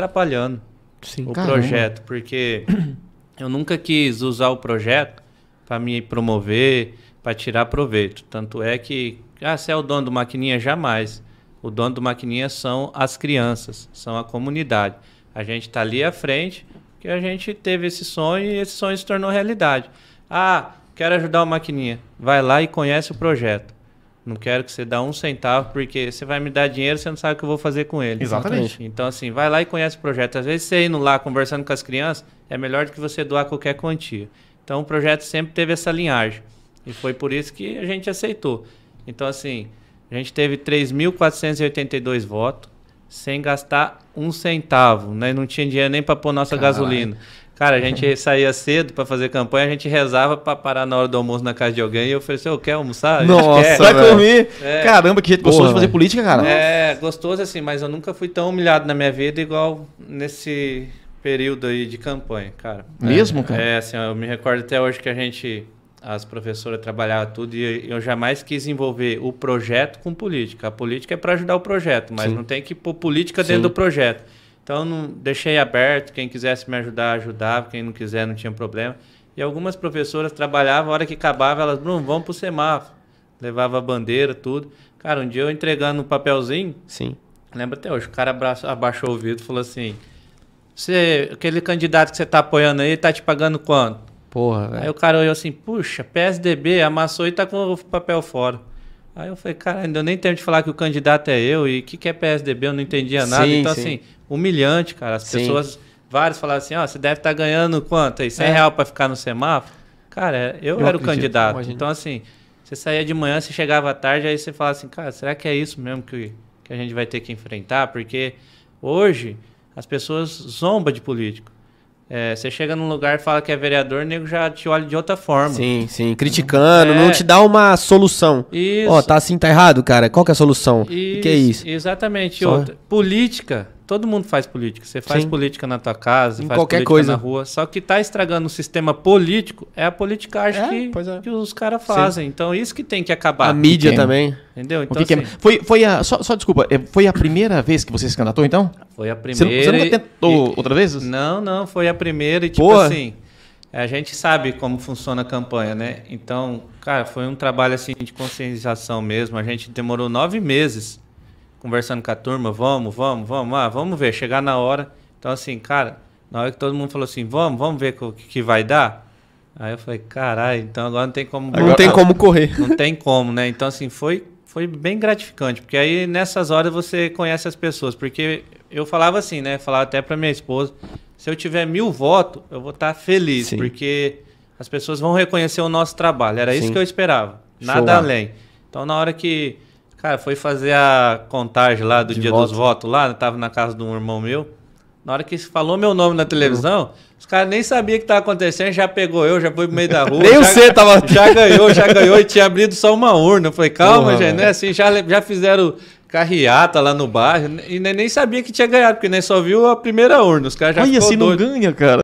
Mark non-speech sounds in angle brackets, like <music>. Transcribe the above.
atrapalhando Sim, o caramba. projeto, porque eu nunca quis usar o projeto para me promover, para tirar proveito. Tanto é que, ah, você é o dono do Maquininha? Jamais. O dono do Maquininha são as crianças, são a comunidade. A gente está ali à frente, que a gente teve esse sonho e esse sonho se tornou realidade. Ah, quero ajudar o Maquininha. Vai lá e conhece o projeto. Não quero que você dê um centavo, porque você vai me dar dinheiro, você não sabe o que eu vou fazer com ele. Exatamente. Então, assim, vai lá e conhece o projeto. Às vezes, você indo lá conversando com as crianças, é melhor do que você doar qualquer quantia. Então, o projeto sempre teve essa linhagem. E foi por isso que a gente aceitou. Então, assim, a gente teve 3.482 votos, sem gastar um centavo, né? Não tinha dinheiro nem para pôr nossa Caralho. gasolina. Cara, a gente saía cedo para fazer campanha, a gente rezava para parar na hora do almoço na casa de alguém e ofereceu, eu assim, quer almoçar? Nossa, quer. vai dormir. É. Caramba, que jeito Porra, gostoso de fazer véio. política, cara. É, gostoso assim, mas eu nunca fui tão humilhado na minha vida igual nesse período aí de campanha, cara. É. Mesmo, é, cara? É, assim, eu me recordo até hoje que a gente, as professoras trabalhavam tudo e eu jamais quis envolver o projeto com política. A política é para ajudar o projeto, mas Sim. não tem que pôr política dentro Sim. do projeto. Então não deixei aberto, quem quisesse me ajudar, ajudava, quem não quiser não tinha problema. E algumas professoras trabalhavam, a hora que acabava, elas, Bruno, vamos pro semáforo. Levava a bandeira, tudo. Cara, um dia eu entregando um papelzinho. Sim. lembra até hoje, o cara abraço abaixou o vidro e falou assim: você, aquele candidato que você tá apoiando aí, tá te pagando quanto? Porra, velho. Aí o cara olhou assim, puxa, PSDB amassou e tá com o papel fora. Aí eu falei, cara, ainda nem tempo de falar que o candidato é eu e o que, que é PSDB, eu não entendia nada. Sim, então, sim. assim, humilhante, cara. As sim. pessoas, vários falaram assim, ó, oh, você deve estar tá ganhando quanto aí? 100 é. real para ficar no semáforo? Cara, eu, eu era acredito, o candidato. Então, assim, você saía de manhã, você chegava à tarde, aí você falava assim, cara, será que é isso mesmo que, que a gente vai ter que enfrentar? Porque hoje as pessoas zombam de político. É, você chega num lugar e fala que é vereador, o nego já te olha de outra forma. Sim, sim, criticando, é. não te dá uma solução. Isso. Ó, oh, tá assim, tá errado, cara. Qual que é a solução? Isso, o que é isso? Exatamente. Só... Outra, política Todo mundo faz política. Você faz Sim. política na tua casa, em faz qualquer coisa. na rua. Só que tá estragando o sistema político é a politicagem é, que, é. que, os caras fazem. Sim. Então isso que tem que acabar. A mídia também. Entendeu? Então, assim, foi, foi a. Só, só, desculpa, é, foi a primeira vez que você se candidatou, então? Foi a primeira. Você, você nunca tentou e, outra vez? Não, não, foi a primeira e tipo assim. A gente sabe como funciona a campanha, né? Então, cara, foi um trabalho assim de conscientização mesmo. A gente demorou nove meses conversando com a turma, vamos, vamos, vamos, ah, vamos ver, chegar na hora. Então, assim, cara, na hora que todo mundo falou assim, vamos, vamos ver o que, que vai dar. Aí eu falei, caralho, então agora não tem como. Agora, não tem como correr. <laughs> Não tem como, né? Então, assim, foi, foi bem gratificante, porque aí nessas horas você conhece as pessoas. Porque eu falava assim, né? Falava até pra minha esposa: se eu tiver mil votos, eu vou estar tá feliz, Sim. porque as pessoas vão reconhecer o nosso trabalho. Era Sim. isso que eu esperava, nada Show. além. Então, na hora que Cara, foi fazer a contagem lá do de dia voto. dos votos lá, eu né? tava na casa de um irmão meu. Na hora que falou meu nome na televisão, os caras nem sabiam o que tava acontecendo, já pegou eu, já foi pro meio da rua. <laughs> nem já, C tava. Já ganhou, já ganhou e tinha abrido só uma urna. Eu falei, calma, Porra, gente, né? Assim, já, já fizeram carreata lá no bairro e nem, sabia que tinha ganhado, porque nem né, só viu a primeira urna. Os caras já Olha, assim, não ganha, cara.